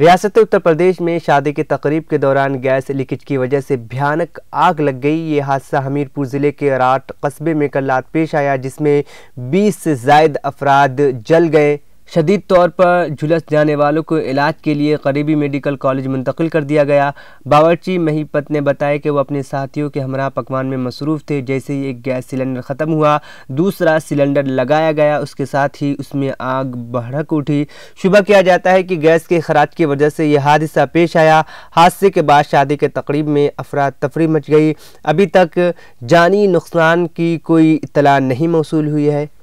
रियासत उत्तर प्रदेश में शादी की तकरीब के दौरान गैस लीकेज की वजह से भयानक आग लग गई ये हादसा हमीरपुर ज़िले के अराट कस्बे में कल रात पेश आया जिसमें 20 से जायद अफराद जल गए शदीद तौर पर झुलस जाने वालों को इलाज के लिए करीबी मेडिकल कॉलेज मुंतकिल कर दिया गया बावर्ची महीपत ने बताया कि वो अपने साथियों के हमरा पकवान में मसरूफ़ थे जैसे ही एक गैस सिलेंडर ख़त्म हुआ दूसरा सिलेंडर लगाया गया उसके साथ ही उसमें आग भड़क उठी शुभ किया जाता है कि गैस के खराज की वजह से यह हादसा पेश आया हादसे के बाद शादी के तकरीब में अफरा तफरी मच गई अभी तक जानी नुकसान की कोई इतला नहीं मौसू हुई है